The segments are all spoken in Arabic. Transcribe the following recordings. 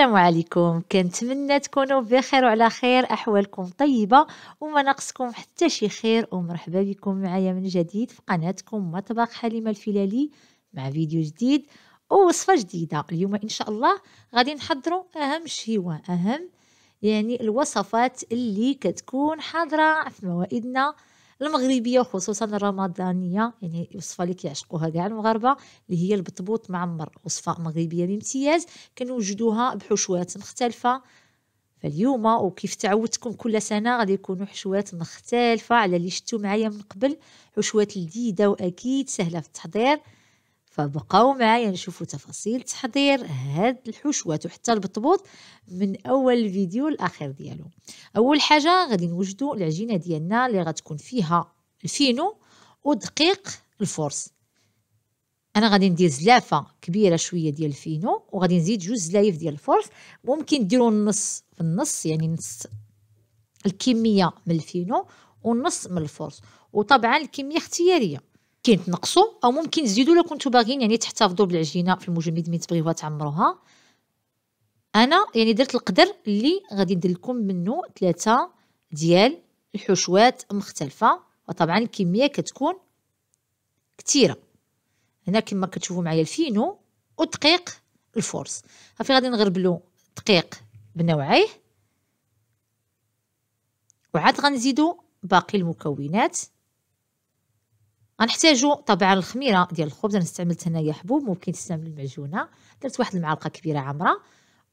السلام عليكم كنتمنى تكونوا بخير وعلى خير احوالكم طيبه وما نقصكم حتى شي خير ومرحبا بكم معايا من جديد في قناتكم مطبخ حليمه الفلالي مع فيديو جديد ووصفه جديده اليوم ان شاء الله غادي نحضروا اهم شيء واهم يعني الوصفات اللي كتكون حاضره في موائدنا المغربيه وخصوصا الرمضانيه يعني وصفه اللي كيعشقوها كاع المغاربه اللي هي البطبوط معمر وصفه مغربيه بامتياز كنوجدوها بحشوات مختلفه فاليوم وكيف تعودتكم كل سنه غادي يكونوا حشوات مختلفه على اللي شفتوا معايا من قبل حشوات لذيذه واكيد سهله في التحضير فبقاو معايا نشوفوا تفاصيل تحضير هاد الحشوه وحتى البطبوط من اول الفيديو الاخير ديالو اول حاجه غادي نوجدوا العجينه ديالنا اللي غتكون فيها الفينو ودقيق الفرص انا غادي ندير زلافه كبيره شويه ديال الفينو وغادي نزيد جوج زلايف ديال الفرص ممكن ديروا النص في النص يعني نص الكميه من الفينو والنص من الفرص وطبعا الكميه اختياريه كيتنقصوا او ممكن تزيدوا لو كنتو باغيين يعني تحتفظوا بالعجينه في المجمد ملي تبغيوها تعمروها انا يعني درت القدر اللي غادي ندير لكم منه ثلاثه ديال الحشوات مختلفه وطبعا الكميه كتكون كثيره هنا كما كتشوفوا معايا الفينو ودقيق الفورس صافي غادي نغربلو دقيق بنوعيه وعاد غنزيدو باقي المكونات غنحتاجو طبعا الخميره ديال الخبز انا استعملت هنايا حبوب ممكن تستعمل المعجونه درت واحد المعلقه كبيره عامره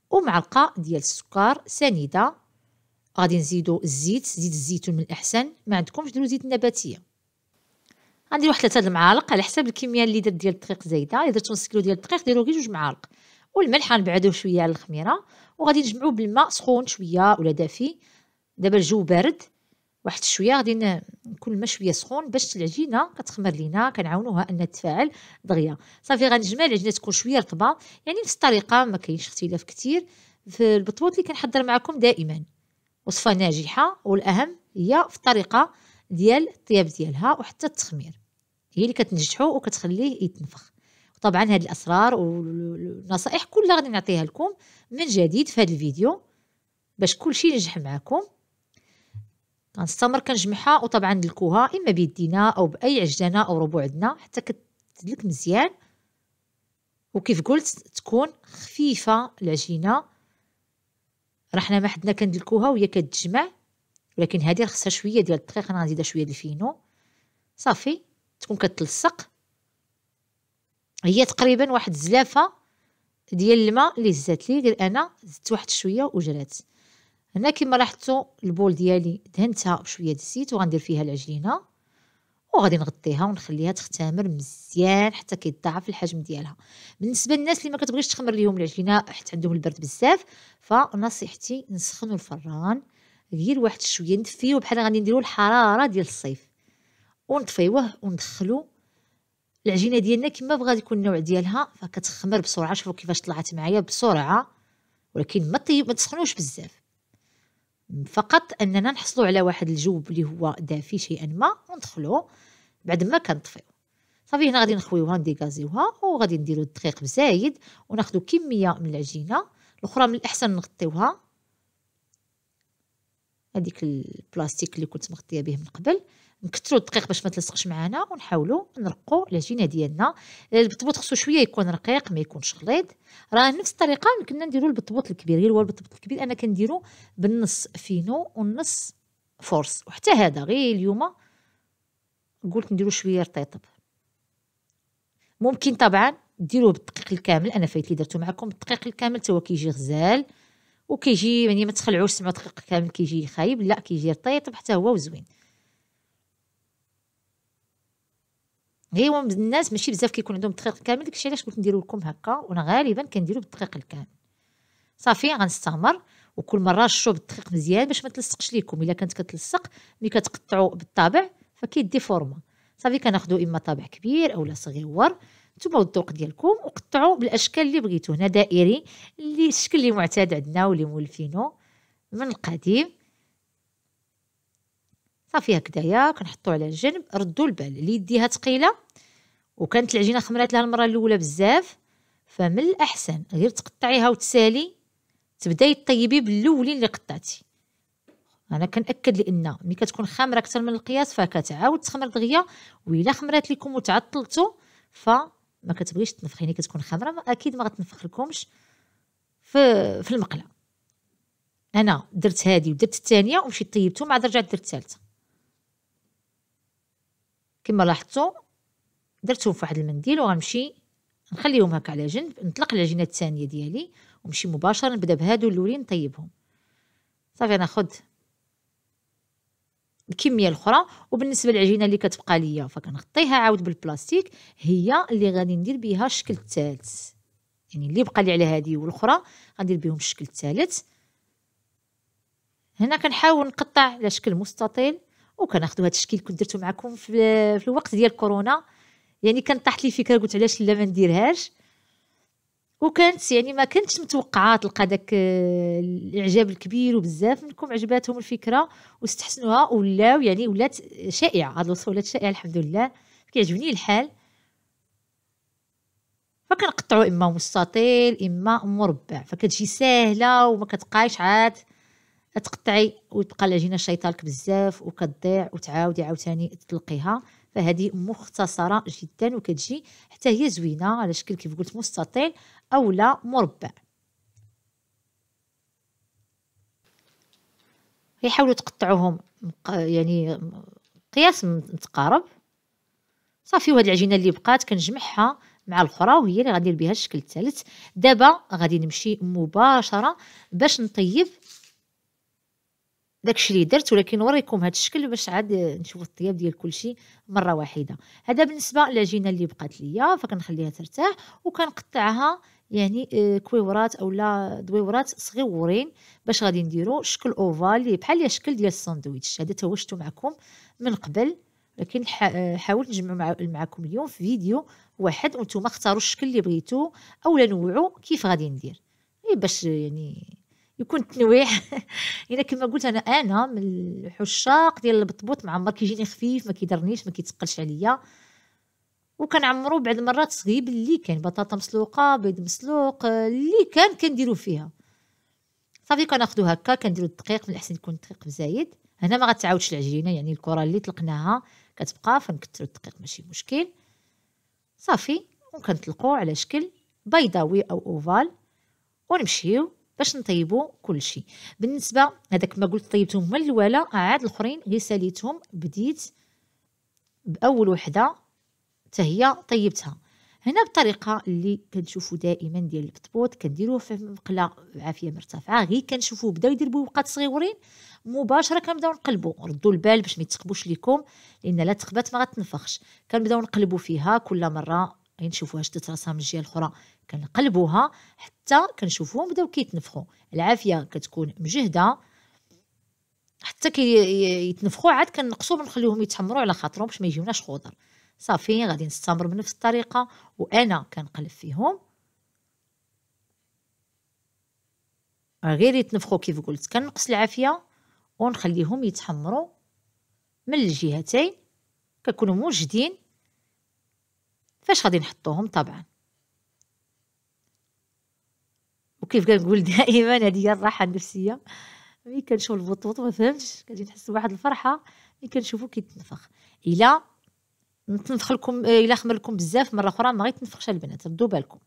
ومعلقه ديال السكر سنيده غادي نزيدو الزيت زيت الزيتون من الاحسن ما عندكمش ديروا زيت نباتيه غندير واحد ثلاثه المعالق على حسب الكميه اللي درت ديال الدقيق زايده الا درتو نص كيلو ديال الدقيق ديروا غير جوج معالق والملح غنبعدوه شويه على الخميره وغادي نجمعوه بالماء سخون شويه ولا دافي دابا الجو بارد واحد شويه غادي كل ما شويه سخون باش العجينه كتخمر لينا كنعاونوها انها تفاعل دغيا صافي غنجمع العجينه تكون شويه رطبه يعني نفس الطريقه ما كاينش اختلاف كثير في البطبوط اللي كنحضر معكم دائما وصفه ناجحه والاهم هي في الطريقه ديال الطياب ديالها وحتى التخمير هي اللي كتنجحو وكتخليه يتنفخ طبعا هاد الاسرار والنصائح كلها غادي نعطيها لكم من جديد في هذا الفيديو باش كلشي ينجح معكم غنستمر كنجمعها وطبعا نلكوها اما بيدينا او باي عجانه او عندنا حتى كتدلك مزيان وكيف قلت تكون خفيفه العجينه رحنا ما حدنا كندلكوها وهي كتجمع ولكن هذه خصها شويه ديال الدقيق انا غنزيدها شويه الفينو صافي تكون كتلصق هي تقريبا واحد الزلافه ديال الماء اللي زدت لي غير انا زدت واحد شويه وجرات هنا كيما لاحظتوا البول ديالي دهنتها بشويه د الزيت وغندير فيها العجينه وغادي نغطيها ونخليها تختمر مزيان حتى كيتضاعف الحجم ديالها بالنسبه للناس اللي ما كتبغيش تخمر ليهم العجينه حيت عندهم البرد بزاف فنصيحتي نسخنوا الفران غير واحد شويه ندفيوه بحال غادي نديروا الحراره ديال الصيف ونطفيوه وندخلوا العجينه ديالنا كما بغا يكون النوع ديالها فكتخمر بسرعه شوفوا كيفاش طلعت معايا بسرعه ولكن ما تسخنوش بزاف فقط اننا نحصلوا على واحد الجوب اللي هو دافي شيئا ما وندخلو بعد ما كنطفيو صافي هنا غادي نخويوها نديغازيوها وغادي نديرو الدقيق بزايد وناخدو كميه من العجينه الاخرى من الاحسن نغطيوها هذيك البلاستيك اللي كنت مغطيه به من قبل نكثروا الدقيق باش ما تلصقش معانا ونحاولوا نرقوا العجينه ديالنا آه، البطبوط خصو شويه يكون رقيق ما يكونش غليظ راه نفس الطريقه كنا نديروا البطبوط الكبير غير هو البطبوط الكبير انا كنديرو بالنص فينو والنص فورس وحتى هذا غير اليوم قلت نديرو شويه رطيطب ممكن طبعا ديروه بالدقيق الكامل انا فايت لي درتو معكم بالدقيق الكامل حتى هو كيجي غزال وكيجي يعني ما تخلعوش سمعوا دقائق كامل كيجي خايب لا كيجي رطيطب حتى هو وزوين هي الناس ماشي بزاف كيكون عندهم الدقيق كامل داكشي علاش قلت نديرو لكم هكا وانا غالبا كنديرو بالدقيق الكامل صافي غنستمر وكل مره رشوا بالدقيق مزيان باش ما تلصقش ليكم الا كانت كتلصق ملي كتقطعوا بالطابع فكيدي فورما صافي كناخذوا اما طابع كبير اولا صغيور نتوما الذوق ديالكم وقطعوا بالاشكال اللي بغيتو هنا دائري اللي الشكل اللي معتاد عندنا واللي مولفينو من القديم صافي هكذايا كنحطو على الجنب ردو البال اللي يديها ثقيله وكانت العجينه خمرات لها المره الاولى بزاف فمن الاحسن غير تقطعيها وتسالي تبداي طيبي باللولين اللي قطعتي انا كنأكد لان ملي كتكون خامره اكثر من القياس فكتعاود تخمر دغيا والا خمرات لكم وتعطلتو فما كتبغيش تنفخ يعني كتكون خامره ما اكيد ما غتنفخ لكمش في في المقله انا درت هذه ودرت الثانيه ومشيت طيبته عاد رجعت درت الثالثه كما لاحظتوا درتهم في واحد المنديل وغنمشي نخليهم هكا على جنب نطلق العجينه الثانيه ديالي ونمشي مباشره نبدا بهادو الاولين نطيبهم صافي ناخذ الكميه الاخرى وبالنسبه للعجينه اللي كتبقى ليا فكنغطيها عاود بالبلاستيك هي اللي غادي ندير بها الشكل الثالث يعني اللي بقى لي على هذه والاخرى غندير بهم الشكل الثالث هنا كنحاول نقطع على شكل مستطيل وكناخذوا هذا الشكل كنت درتو معكم في, في الوقت ديال كورونا يعني كان طاحت لي فكره قلت علاش لا ما نديرهاش وكانت يعني ما كنتش متوقعه تلقى داك آه، الاعجاب الكبير وبزاف منكم عجباتهم الفكره واستحسنوها ولاو يعني ولات شائعه هاد الوصفه ولات شائعه الحمد لله كيعجبني الحال فكنقطعو اما مستطيل اما مربع فكتجي ساهله وما كتبقايش عاد كتقطعي ويبقى العجينة شيطالك بزاف وكتضيع وتعاودي عاوتاني تطلقيها فهذه مختصره جدا وكتجي حتى هي زوينه على شكل كيف قلت مستطيل اولا مربع يحاولوا تقطعوهم يعني قياس متقارب صافي وهاد العجينه اللي بقات كنجمعها مع الاخرى وهي اللي غندير بها الشكل الثالث دابا غادي نمشي مباشره باش نطيب داكشي اللي درت ولكن نوريكم هذا الشكل باش عاد نشوفوا الطياب ديال كلشي مره واحده هذا بالنسبه للعجينه اللي بقات ليا فكنخليها ترتاح وكنقطعها يعني آه، كويورات اولا دويورات صغيورين باش غادي نديرو شكل اوفال اللي بحال شكل ديال الساندويتش هذا توشتو معكم من قبل لكن آه، حاولت نجمع معكم اليوم في فيديو واحد وانتم اختاروا الشكل اللي بغيتو اولا نوعوا كيف غادي ندير باش يعني يكون تنويح الا كما قلت انا انا من الحشاق ديال البطبوط معمر كيجيني خفيف ما كيدرنيش ما كيتقلش عليا وكنعمرو بعد المرات صغيب اللي كان بطاطا مسلوقه بيض مسلوق اللي كان كنديرو فيها صافي كناخدو هكا كنديرو الدقيق من الاحسن يكون الدقيق زايد هنا ما غتعاودش العجينه يعني الكره اللي طلقناها كتبقى فنكثروا الدقيق ماشي مشكل صافي وكنطلقوا على شكل بيضاوي او اوفال ونمشيو باش نطيبوا كل شيء بالنسبه هذاك ما قلت طيبتهم من الاولى عاد الاخرين غير ساليتهم بديت باول وحده حتى هي طيبتها هنا بطريقه اللي كنشوفوا دائما ديال البطبوط كنديروه في مقله بعافيه مرتفعه غير كنشوفو بداو يدير بوقات صغيورين مباشره كنبداو نقلبوا ردوا البال باش ما يتقبوش ليكم لان لا تقبات ما غتنفخش كنبداو نقلبوا فيها كل مره كنشوفوها واش راسها من الجهه الاخرى كنقلبوها حتى كنشوفوهم بداو كيتنفخوا العافيه كتكون مجهده حتى كيتنفخوا عاد كنقصوا بنخليهم يتحمروا على خاطرهم باش ما يجيوناش خضر صافي غادي نستمر بنفس الطريقه وانا كنقلب فيهم غير يتنفخوا كيف قلت كنقص العافيه ونخليهم يتحمروا من الجهتين كيكونوا موجدين فاش غادي نحطوهم طبعا وكيف كنقول دائما هذه هي الراحه النفسيه ملي كنشوف البطوط ما فهمتش كنجي نحس بواحد الفرحه ملي كنشوفو كيتنفخ الا تنفخ لكم الا خمر لكم بزاف مره اخرى ما غيتنفخش البنات ردوا بالكم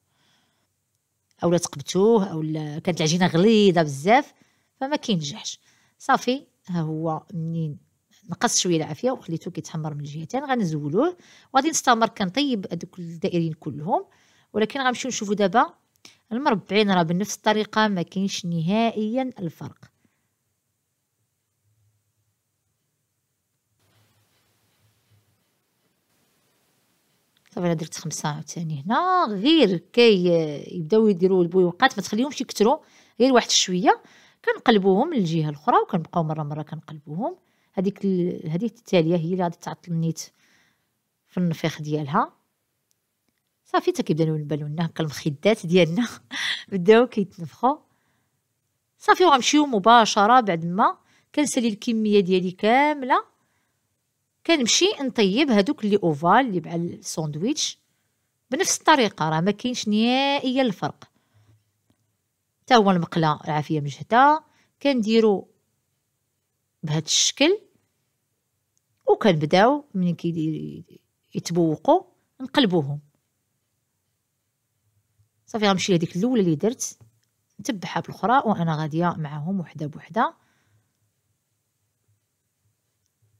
اولا تقبتوه اولا كانت العجينه غليظه بزاف فما كينجحش صافي ها هو منين نقص شويه العافيه وخليته كيتحمر من الجهتين غنزولوه وغادي نستمر كنطيب هذوك الدائرين كلهم ولكن غنمشيو نشوفوا دابا المربعين راه بنفس الطريقه ما كاينش نهائيا الفرق صافي انا درت خمسة عاوتاني هنا غير كي يبداو يديروا البويوقات ما تخليهمش يكثروا غير واحد شويه كنقلبوهم للجهه الاخرى وكنبقاو مره مره كنقلبوهم هذيك هذيك التاليه هي اللي غادي تعطل النيت في النفيخ ديالها صافي حتى كيبداو نبانو لنا هكا المخدات ديالنا بداو كيتنفخوا صافي وغنمشيو مباشره بعد ما كنسالي الكميه ديالي كامله كنمشي نطيب هادوك اللي اوفال اللي مع الساندويتش بنفس الطريقه راه ما كاينش نهائيا الفرق حتى هو المقله العافيه مجهده كنديرو بهذا الشكل وكنبداو من كي يتبوقوا نقلبوهم صافي غنمشي لهذيك الاولى اللي درت نتبعها بالاخرى وانا غاديه معاهم وحده بوحده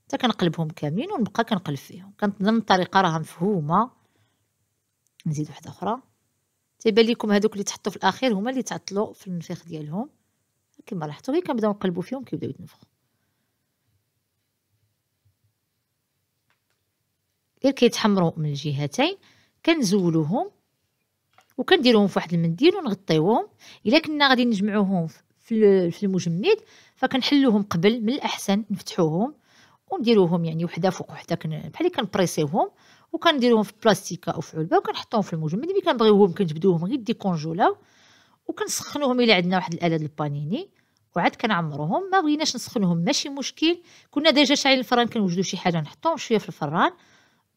حتى كنقلبهم كاملين ونبقى كنقلب فيهم كنظن الطريقه راها مفهومه نزيد واحده اخرى تيبان لكم هذوك اللي تحطوا في الاخير هما اللي تعطلوا في النفخ ديالهم كما لاحظتوا غير كنبداو نقلبوا فيهم كيبداو يتنفخوا غير كيتحمروا من الجهتين كنزولوهم وكنديروهم في واحد المنديل ونغطيوهم الا كنا غادي نجمعوهم في المجمد فكنحلوهم قبل من الاحسن نفتحوهم ونديروهم يعني وحده فوق وحده بحال اللي كنبريسيوهم وكنديروهم في بلاستيكه او في علبه وكنحطوهم في المجمد ملي كنبغيوهم كنجبدوهم غير دي كونجولا وكنسخنوهم الا عندنا واحد الاله البانيني وعاد كنعمروهم ما بغيناش نسخنوهم ماشي مشكل كنا ديجا شاعلين الفران كنوجدو شي حاجه نحطوهم شويه في الفران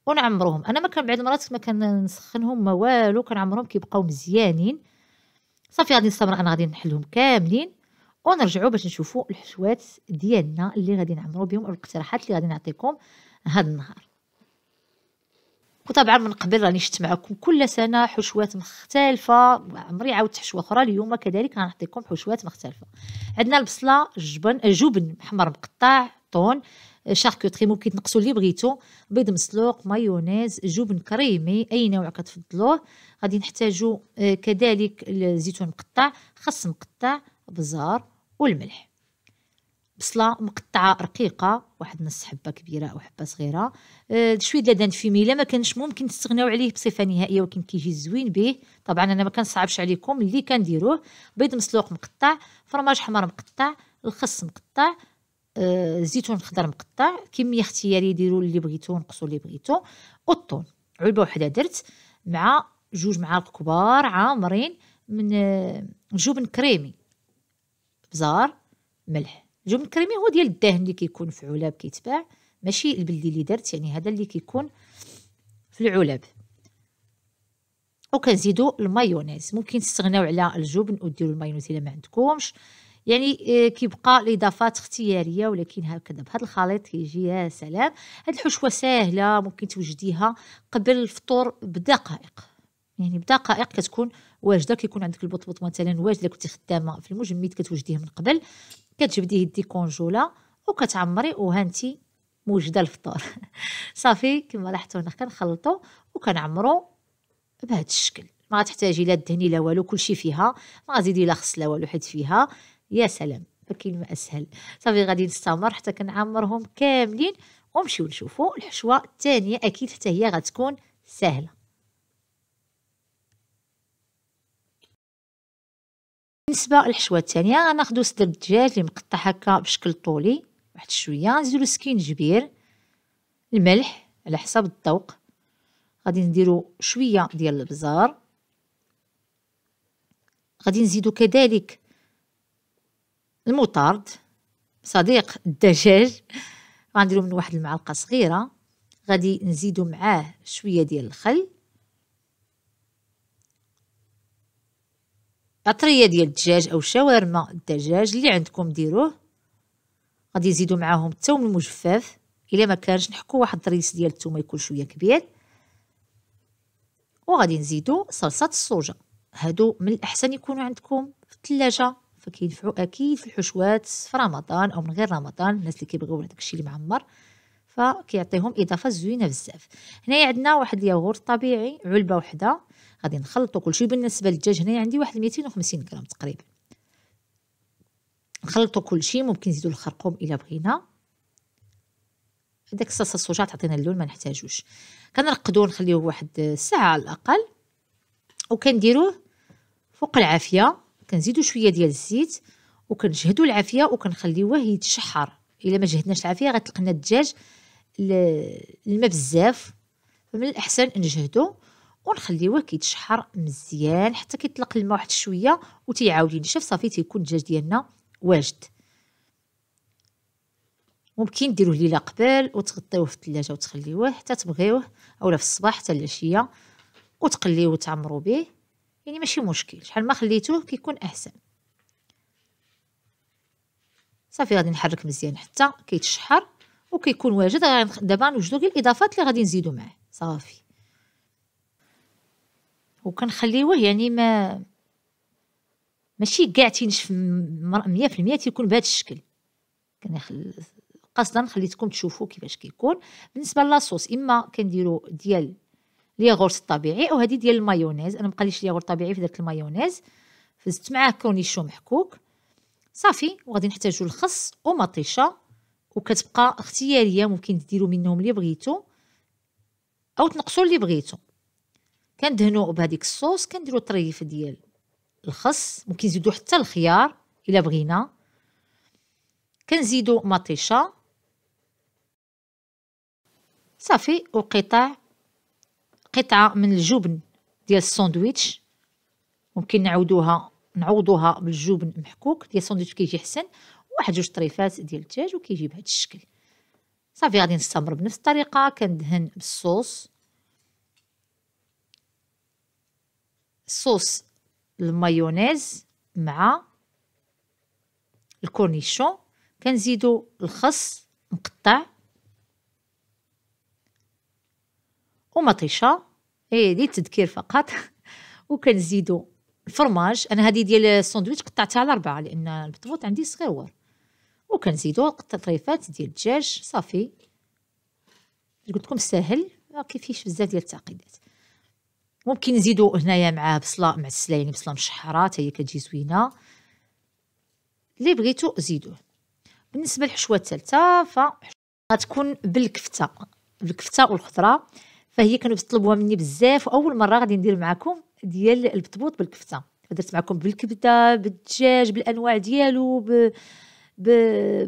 ونعمروهم انا ما كان بعض ما كنسخنهم ما والو كنعمرهم كيبقاو مزيانين صافي غادي نستمر انا غادي نحلهم كاملين ونرجعوا باش نشوفوا الحشوات ديالنا اللي غادي نعمرو بهم الاقتراحات اللي غادي نعطيكم هذا النهار وطبعا من قبل راني شفت معكم كل سنه حشوات مختلفه عمري عاودت حشوه اخرى اليوم كذلك غنعطيكم حشوات مختلفه عندنا البصله جبن جبن محمر مقطع طون شاركوتري ممكن تنقصوا اللي بغيتو بيض مسلوق مايونيز جبن كريمي اي نوع كتفضلوه غادي نحتاجو آه، كذلك الزيتون مقطع خس مقطع بزار والملح بصله مقطعه رقيقه واحد نص حبه كبيره او حبه صغيره أه شويه لدان فيمي الا ما كانش ممكن تستغناو عليه بصفه نهائيه ولكن كيجي زوين به طبعا انا ما كنصعبش عليكم اللي كنديروه بيض مسلوق مقطع فرماج حمر مقطع الخس مقطع الزيتون آه، خضر مقطع كميه اختياريه ديروا اللي بغيتو نقصوا اللي بغيتو والطون علبه وحده درت مع جوج معالق كبار عامرين من آه، جبن كريمي بزار ملح الجبن الكريمي هو ديال الدهن اللي كيكون في علب كيتباع ماشي البلدي اللي درت يعني هذا اللي كيكون في العلب وكنزيدوا المايونيز ممكن تستغناو على الجبن وديروا المايونيز الا ما عندكمش يعني آه، كيبقى الاضافات اختياريه ولكن هكذا بهذا الخليط كيجي يا سلام هاد الحشوه سهله ممكن توجديها قبل الفطور بدقائق يعني بدقائق كتكون واجده كيكون عندك البطبوط مثلا واجد كنتي خدامه في المجمد كتوجديه من قبل كتجبديه يدي كونجولا وكتعمري وهانتي موجده الفطور صافي كما لاحظتوا هنا كنخلطوا وكنعمروا بهذا الشكل ما تحتاجي لا دهني لا والو كلشي فيها ما غادي لا خس لا والو حيت فيها يا سلام ما ما اسهل صافي غادي نستمر حتى كنعمرهم كاملين ونمشيو نشوفوا الحشوه الثانيه اكيد حتى هي غتكون سهله بالنسبه للحشوه الثانيه غناخذوا صدر الدجاج اللي مقطع هكا بشكل طولي واحد شويه نزيدو جبير الملح على حسب الذوق غادي نديرو شويه ديال البزار غادي نزيدو كذلك المطارد صديق الدجاج غنديرو من واحد المعلقه صغيره غادي نزيدو معاه شويه ديال الخل عطريه ديال الدجاج او شاورما الدجاج اللي عندكم ديروه غادي نزيدو معاهم الثوم المجفف الا ما كانش نحكو واحد الضريس ديال الثوم يكون شويه كبير وغادي نزيدو صلصه الصوجه هادو من الاحسن يكونوا عندكم في الثلاجه فكيدفعوا اكيد في الحشوات في رمضان او من غير رمضان الناس اللي كيبغيو هذاك الشيء اللي معمر فكيعطيهم اضافه زوينه بزاف هنايا عندنا واحد الياغورت طبيعي علبه وحده غادي نخلطو كلشي بالنسبه للدجاج هنايا عندي واحد 250 غرام تقريبا نخلطو كلشي ممكن نزيدو الخرقوم الا بغينا داك الصلصه الصوجا تعطينا اللون ما نحتاجوش كنرقدو نخليوه واحد الساعه على الاقل وكنديروه فوق العافيه كنزيدو شويه ديال الزيت وكنجهدو العافيه وكنخليوه يتشحر الا ما جهدناش العافيه غتلقى لنا الدجاج الماء بزاف فمن الاحسن نجهدو ونخليوه كيتشحر مزيان حتى كيطلق الماء واحد شويه وتيعاود ينشف صافي تيكون الدجاج ديالنا واجد ممكن ديروه ليله قبل وتغطيوه في الثلاجه وتخليوه حتى تبغيوه اولا في الصباح حتى العشيه وتقليوه وتعمروا به يعني ماشي مشكل شحال ما خليتوه كيكون احسن صافي غادي نحرك مزيان حتى كيتشحر وكيكون واجد دابا نوجدو غير الاضافات اللي غادي نزيدو معاه صافي وكنخليوه يعني ما ماشي كاع تينشف 100% تيكون بهذا الشكل كنخل قصدا خليتكم تشوفوا كيفاش كيكون بالنسبه لاصوص اما كنديروا ديال الياغورت الطبيعي وهذه ديال المايونيز انا مبقاليش الياغورت الطبيعي في درت المايونيز فزت معاه كورنيشو محكوك صافي وغادي نحتاجو الخس ومطيشه وكتبقى اختياريه ممكن ديروا منهم اللي بغيتو او تنقصوا اللي بغيتو كندهنو بهذيك الصوص كنديرو طريف ديال الخس ممكن نزيدو حتى الخيار الا بغينا كنزيدو مطيشه صافي وقطع قطعه من الجبن ديال الساندويتش ممكن نعودوها نعوضوها بالجبن محكوك ديال الساندويتش كيجي حسن واحد جوج طريفات ديال الدجاج وكيجي بهذا الشكل صافي غادي نستمر بنفس الطريقه كندهن بالصوص صوص المايونيز مع الكورنيشون كنزيدو الخس مقطع ومطيشه هي إيه، دي تذكير فقط وكنزيدو الفرماج انا هذه ديال الساندويتش قطعتها على اربعه لان البطبوط عندي صغيور وكنزيدو طريفات ديال الدجاج صافي قلت لكم ساهل ما كيفيش بزاف ديال التعقيدات ممكن نزيدو هنايا مع بصله مع يعني بصله مشحره حتى هي كتجي زوينه اللي بغيتو زيدوه بالنسبه للحشوه الثالثه ف غتكون بالكفته بالكفته والخضره فهي كانوا بيطلبوها مني بزاف واول مره غادي ندير معكم ديال البطبوط بالكفته درت معكم بالكبده بالدجاج بالانواع ديالو ب... ب...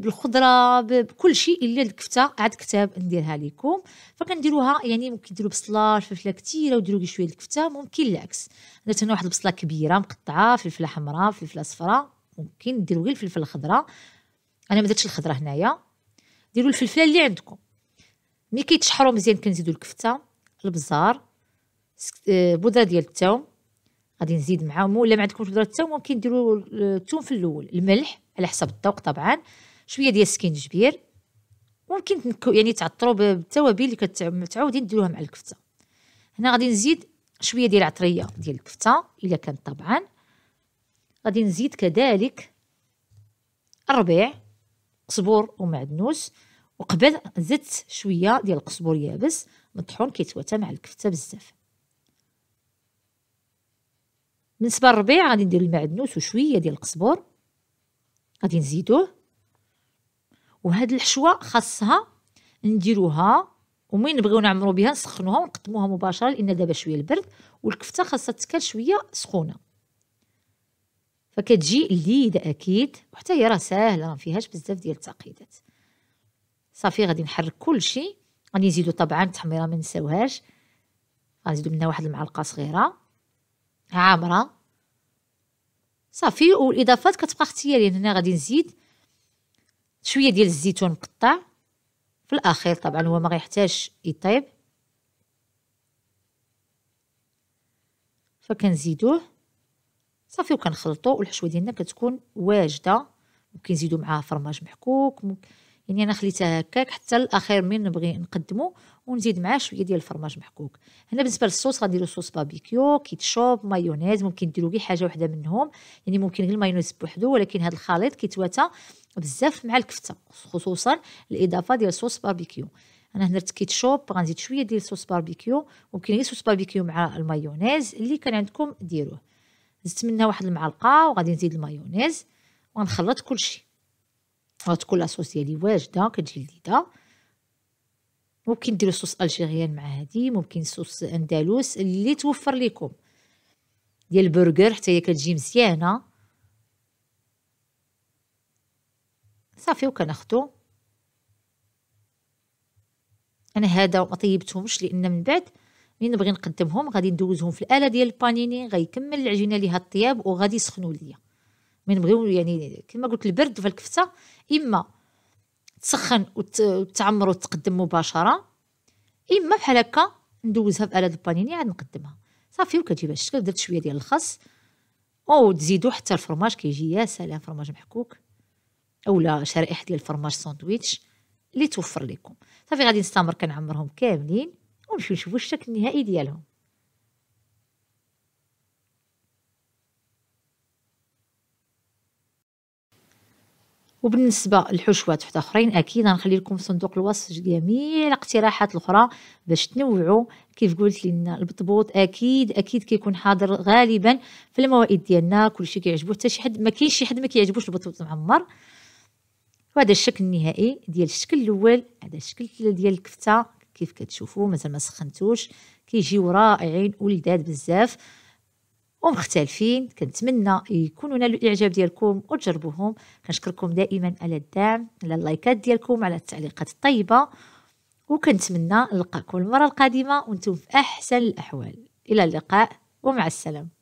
بالخضره ب... بكل شيء الا الكفته عاد كتاب نديرها لكم فكنديروها يعني ممكن ديروا بصله فلفله كثيره وديروا شويه الكفته ممكن العكس درت هنا واحد البصله كبيره مقطعه فلفله حمراء فلفله صفراء ممكن ديروا غير الفلفل الخضراء انا ما درتش الخضره هنايا ديروا الفلفله اللي عندكم ملي كيتشحروا مزيان كنزيدوا الكفته البزار آه، بودره ديال التوم غادي نزيد معاهم ولا ما عندكمش بودره التوم ممكن ديروا الثوم في الاول الملح على حسب الذوق طبعا شويه ديال السكينجبير ممكن يعني تعطروا بالتوابل اللي كتعودين ديروها مع الكفته هنا غادي نزيد شويه ديال العطريه ديال الكفته الا كانت طبعا غادي نزيد كذلك الربيع قزبور ومعدنوس وقبل زدت شويه ديال القزبر يابس مطحون كيتواتى مع الكفته بزاف بالنسبه للربيع غادي ندير المعدنوس وشويه ديال القزبر غادي نزيدوه وهاد الحشوه خاصها نديروها ومين نبغيو نعمرو بها نسخنوها ونقدموها مباشره لان دابا شويه البرد والكفته خاصها تكال شويه سخونه فكتجي لذيذه اكيد وحتى هي راه ساهله ما فيهاش بزاف ديال التعقيدات صافي غادي نحرك كل شيء غادي نزيدو طبعا التحميره ما نساوهاش غنزيدو منها واحد المعلقه صغيره عامره صافي والاضافات كتبقى اختياريه هنا غادي نزيد شويه ديال الزيتون مقطع في الاخير طبعا هو ما غيحتاج يطيب فكنزيدوه صافي وكنخلطو والحشوه ديالنا كتكون واجده ممكن نزيدو معاها فرماج محكوك ممكن يعني انا خليتها هكاك حتى الاخير من نبغي نقدمه ونزيد معاه شويه ديال الفرماج محكوك هنا بالنسبه للصوص غنديرو صوص بابيكيو كيتشوب مايونيز ممكن ديرو غير حاجه وحده منهم يعني ممكن غير المايونيز بوحدو ولكن هذا الخليط كيتواتى بزاف مع الكفته خصوصا الاضافه ديال صوص باربيكيو انا هنا درت كيتشوب غنزيد شويه ديال صوص باربيكيو ممكن غير صوص باربيكيو مع المايونيز اللي كان عندكم ديروه زدت منها واحد المعلقه وغادي نزيد المايونيز ونخلط كلشي غتكون لاصوص ديالي واجده كتجي لذيذه ممكن ديروا صوص الجيريان مع هذه ممكن صوص اندلس اللي توفر لكم ديال البرجر حتى هي كتجي مزيانه صافي وكنخدو انا هذا ما طيبتهمش لان من بعد ملي نبغي نقدمهم غادي ندوزهم في الاله ديال البانيني غيكمل العجينه ليها الطياب وغادي يسخنوا ليا من نبغيو يعني كما قلت البرد فالكفته اما تسخن وتعمر وتقدم مباشره اما بحال هكا ندوزها في اله البانيني عاد نقدمها صافي وكتجيب على الشكل درت شويه ديال الخس او تزيدو حتى الفرماج كيجي يا سلام فرماج محكوك اولا شرائح ديال الفرماج ساندويتش اللي توفر لكم صافي غادي نستمر كنعمرهم كاملين ونمشيو نشوفو الشكل النهائي ديالهم وبالنسبه للحشوات حتى اخرين اكيد غنخلي لكم في صندوق الوصف جميع الاقتراحات الاخرى باش تنوعوا كيف قلت لنا البطبوط اكيد اكيد كيكون حاضر غالبا في الموائد ديالنا كلشي كيعجبو حتى شي حد ما كاينش شي حد ما كيعجبوش البطبوط معمر وهذا الشكل النهائي ديال الشكل الاول هذا الشكل ديال الكفته كيف كتشوفوا مازال ما سخنتوش كيجيو رائعين ولذات بزاف ومختلفين كنتمنى يكونوا الاعجاب ديالكم وتجربوهم كنشكركم دائما على الدعم على اللايكات ديالكم على التعليقات الطيبه وكنتمنى نلقاكم المره القادمه وانتم في احسن الاحوال الى اللقاء ومع السلامه